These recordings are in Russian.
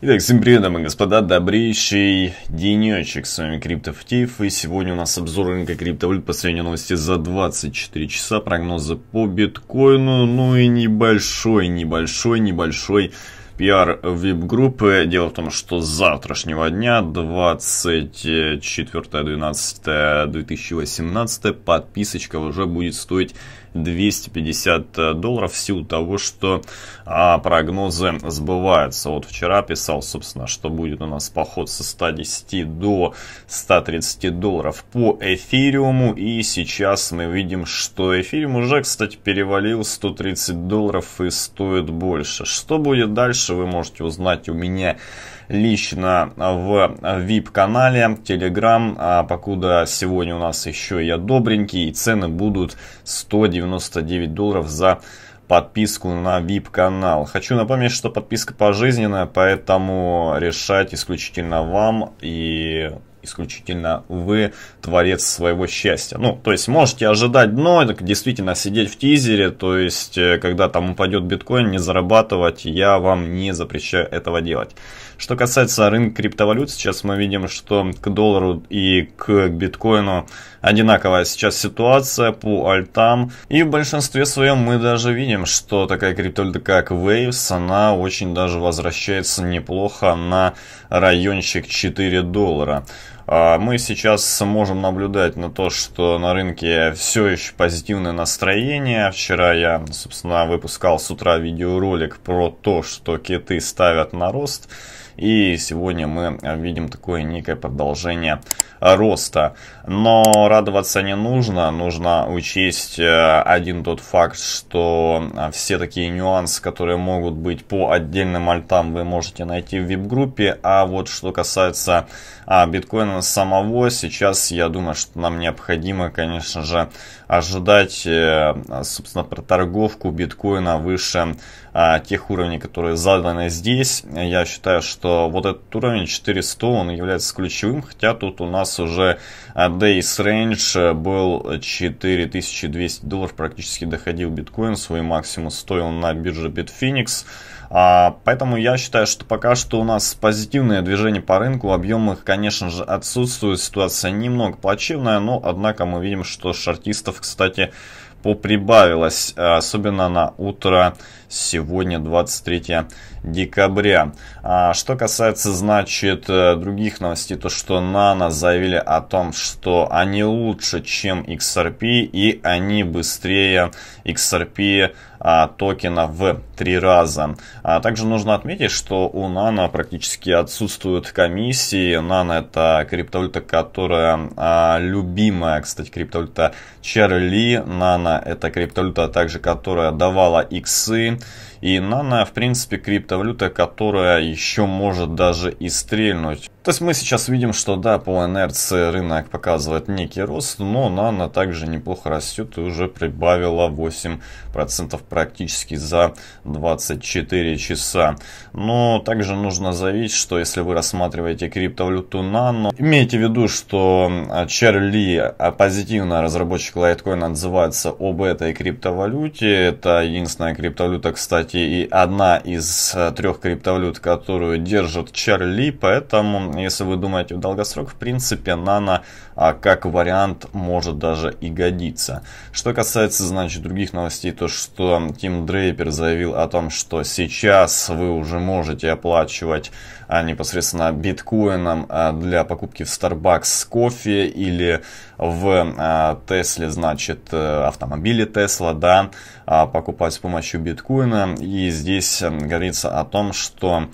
Итак, всем привет, дамы и господа, добрейший денечек, с вами Криптофтив, и сегодня у нас обзор рынка криптовалют, последние новости за 24 часа, прогнозы по биткоину, ну и небольшой, небольшой, небольшой пиар вип-группы. Дело в том, что с завтрашнего дня, 24-12-2018, подписочка уже будет стоить 250 э, долларов в силу того, что а, прогнозы сбываются. Вот вчера писал, собственно, что будет у нас поход со 110 до 130 долларов по эфириуму. И сейчас мы видим, что эфириум уже, кстати, перевалил 130 долларов и стоит больше. Что будет дальше, вы можете узнать у меня лично в VIP-канале Telegram. А покуда сегодня у нас еще я добренький, и цены будут 199 долларов за подписку на VIP-канал. Хочу напомнить, что подписка пожизненная, поэтому решать исключительно вам и исключительно вы творец своего счастья. Ну, то есть можете ожидать дно, это действительно сидеть в тизере, то есть э, когда там упадет биткоин, не зарабатывать, я вам не запрещаю этого делать. Что касается рынка криптовалют, сейчас мы видим, что к доллару и к биткоину одинаковая сейчас ситуация по альтам. И в большинстве своем мы даже видим, что такая криптовалюта как Waves, она очень даже возвращается неплохо на райончик 4 доллара. А, мы сейчас можем наблюдать на то, что на рынке все еще позитивное настроение. Вчера я, собственно, выпускал с утра видеоролик про то, что киты ставят на рост. И сегодня мы э, видим такое некое продолжение э, роста. Но радоваться не нужно, нужно учесть э, один тот факт, что все такие нюансы, которые могут быть по отдельным альтам, вы можете найти в вип-группе. А вот что касается а, биткоина самого, сейчас я думаю, что нам необходимо, конечно же, ожидать, собственно, проторговку биткоина выше а, тех уровней, которые заданы здесь. Я считаю, что что вот этот уровень 400, он является ключевым, хотя тут у нас уже э, Days Range э, был 4200 долларов, практически доходил биткоин, свой максимум стоил на бирже Bitfinex. А, поэтому я считаю, что пока что у нас позитивное движение по рынку, объем их, конечно же, отсутствует, ситуация немного плачевная, но однако мы видим, что шортистов, кстати, поприбавилось, э, особенно на утро сегодня 23 декабря. А что касается, значит, э, других новостей, то что Nano заявили о том, что они лучше, чем XRP и они быстрее XRP а, токена в три раза. А также нужно отметить, что у Nano практически отсутствуют комиссии. Nano это криптовалюта, которая а, любимая, кстати, криптовалюта Чарли. Nano это криптовалюта также, которая давала иксы. И нано, в принципе, криптовалюта, которая еще может даже и стрельнуть. То есть мы сейчас видим, что да, по инерции рынок показывает некий рост, но нано также неплохо растет и уже прибавила 8% практически за 24 часа. Но также нужно заявить, что если вы рассматриваете криптовалюту нано, имейте в виду, что а, Чарли а, позитивно разработчик лайткоина отзывается об этой криптовалюте. Это единственная криптовалюта, это, кстати, и одна из э, трех криптовалют, которую держит Чарли, поэтому, если вы думаете в долгосрок, в принципе, нано а, как вариант может даже и годиться. Что касается, значит, других новостей, то что Тим Дрейпер заявил о том, что сейчас вы уже можете оплачивать а, непосредственно биткоином а, для покупки в Starbucks кофе или в Тесле, а, значит, э, автомобиле Тесла, да, покупать с помощью биткоина. И здесь говорится о том, что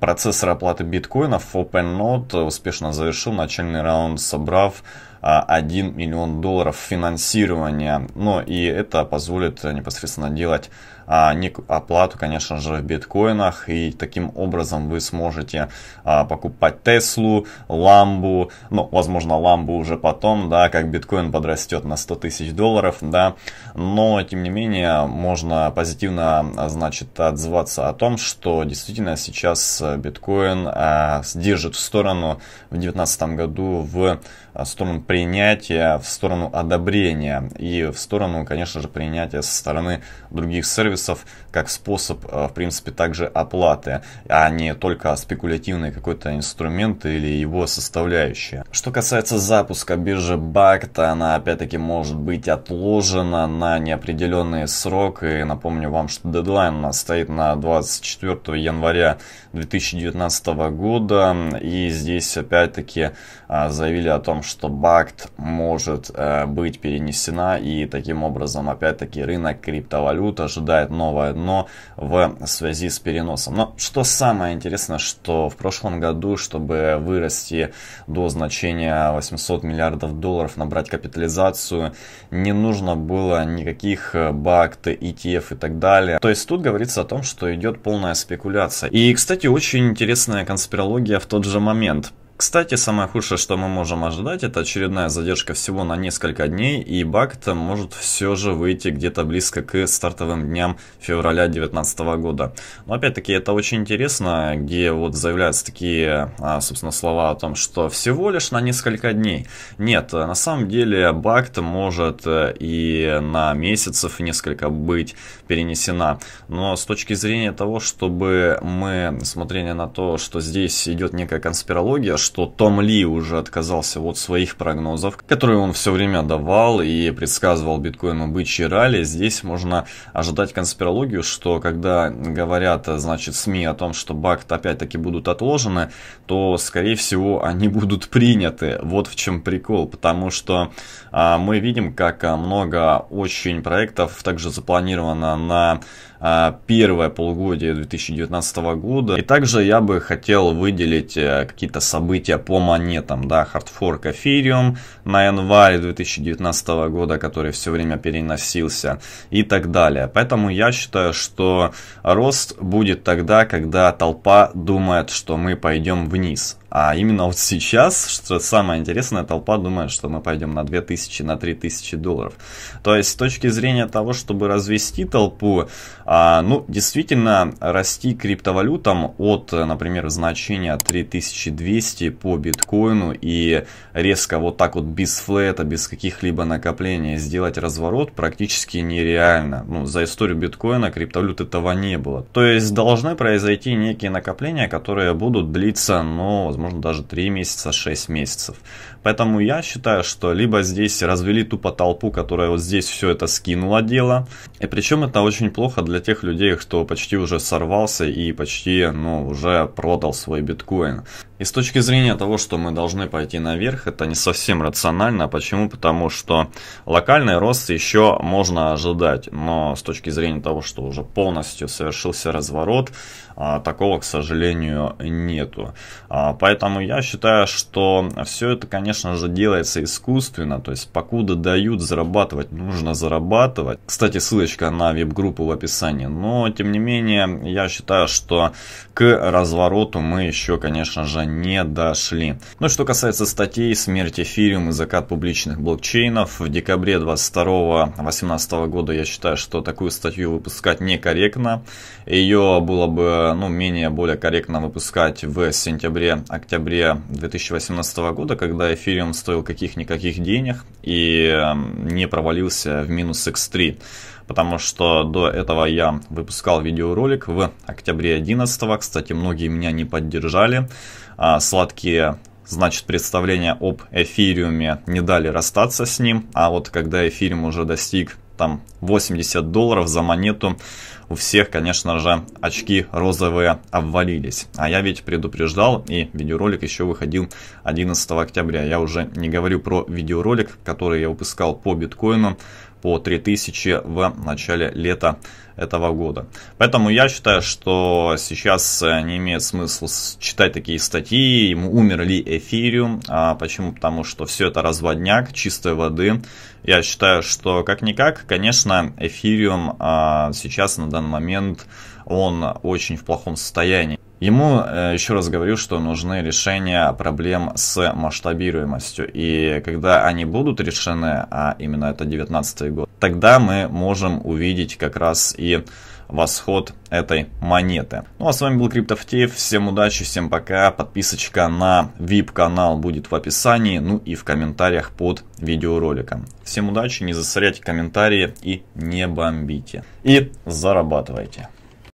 процессор оплаты биткоинов OpenNode успешно завершил начальный раунд, собрав 1 а, миллион долларов финансирования. Но и это позволит непосредственно делать а, оплату, конечно же, в биткоинах. И таким образом вы сможете а, покупать Теслу, Ламбу, ну, возможно, Ламбу уже потом, да, как биткоин подрастет на 100 тысяч долларов, да. Но, тем не менее, можно позитивно, значит, отзываться о том, что действительно сейчас биткоин сдержит в сторону в 2019 году в сторону принятия в сторону одобрения и в сторону, конечно же, принятия со стороны других сервисов как способ, э, в принципе, также оплаты, а не только спекулятивный какой-то инструмент или его составляющая. Что касается запуска биржи BAC, она опять-таки может быть отложена на неопределенный срок. И напомню вам, что дедлайн у нас стоит на 24 января 2019 года. И здесь опять-таки а, заявили о том, что BAC акт может э, быть перенесена и таким образом опять-таки рынок криптовалют ожидает новое дно в связи с переносом. Но что самое интересное, что в прошлом году, чтобы вырасти до значения 800 миллиардов долларов, набрать капитализацию, не нужно было никаких э, бакт, ETF и так далее. То есть тут говорится о том, что идет полная спекуляция. И, кстати, очень интересная конспирология в тот же момент. Кстати, самое худшее, что мы можем ожидать, это очередная задержка всего на несколько дней, и Бакт может все же выйти где-то близко к стартовым дням февраля 2019 года. Но опять-таки это очень интересно, где вот заявляются такие, а, собственно, слова о том, что всего лишь на несколько дней. Нет, на самом деле Бакт может э, и на месяцев несколько быть перенесена. Но с точки зрения того, чтобы мы смотрели на то, что здесь идет некая конспирология, что Том Ли уже отказался от своих прогнозов, которые он все время давал и предсказывал биткоину бычьи ралли, здесь можно ожидать конспирологию, что когда говорят, значит, СМИ о том, что бакт опять-таки будут отложены, то, скорее всего, они будут приняты. Вот в чем прикол, потому что а, мы видим, как а, много очень проектов также запланировано на а, первое полугодие 2019 года. И также я бы хотел выделить э, какие-то события по монетам, да, хардфорк эфириум на январь 2019 года, который все время переносился и так далее. Поэтому я считаю, что рост будет тогда, когда толпа думает, что мы пойдем вниз, а именно вот сейчас, что самое интересное, толпа думает, что мы пойдем на 2000, на 3000 долларов. То есть с точки зрения того, чтобы развести толпу, а, ну, действительно, расти криптовалютам от, например, значения 3200 по биткоину и резко вот так вот без флета, без каких-либо накоплений сделать разворот практически нереально. Ну, за историю биткоина криптовалют этого не было. То есть должны произойти некие накопления, которые будут длиться, но возможно, возможно, даже 3 месяца, 6 месяцев. Поэтому я считаю, что либо здесь развели тупо толпу, которая вот здесь все это скинула дело, и причем это очень плохо для тех людей, кто почти уже сорвался и почти, ну, уже продал свой биткоин. И с точки зрения того, что мы должны пойти наверх, это не совсем рационально. Почему? Потому что локальный рост еще можно ожидать, но с точки зрения того, что уже полностью совершился разворот, а, такого, к сожалению, нету. А, поэтому я считаю, что все это, конечно же, делается искусственно, то есть покуда дают зарабатывать, нужно зарабатывать. Кстати, ссылочка на веб-группу в описании, но тем не менее, я считаю, что к развороту мы еще, конечно же, не дошли. Ну что касается статей «Смерть эфириум» и «Закат публичных блокчейнов», в декабре 22-18 года я считаю, что такую статью выпускать некорректно. Ее было бы ну, менее более корректно выпускать в сентябре-октябре 2018 года, когда эфириум стоил каких-никаких денег и эм, не провалился в минус X3 потому что до этого я выпускал видеоролик в октябре 11 кстати, многие меня не поддержали, а, сладкие значит представления об эфириуме не дали расстаться с ним, а вот когда эфириум уже достиг там 80 долларов за монету, у всех, конечно же, очки розовые обвалились. А я ведь предупреждал, и видеоролик еще выходил 11 октября. Я уже не говорю про видеоролик, который я выпускал по биткоину по 3000 в начале лета этого года. Поэтому я считаю, что сейчас э, не имеет смысла читать такие статьи, умер ли эфириум, а почему? Потому что все это разводняк чистой воды. Я считаю, что как-никак, конечно, эфириум а, сейчас на данный момент, он очень в плохом состоянии. Ему, э, еще раз говорю, что нужны решения проблем с масштабируемостью. И когда они будут решены, а именно это 2019 год, тогда мы можем увидеть как раз и восход этой монеты. Ну а с вами был Криптофтеев, всем удачи, всем пока, подписочка на VIP-канал будет в описании, ну и в комментариях под видеороликом. Всем удачи, не засоряйте комментарии и не бомбите. И зарабатывайте.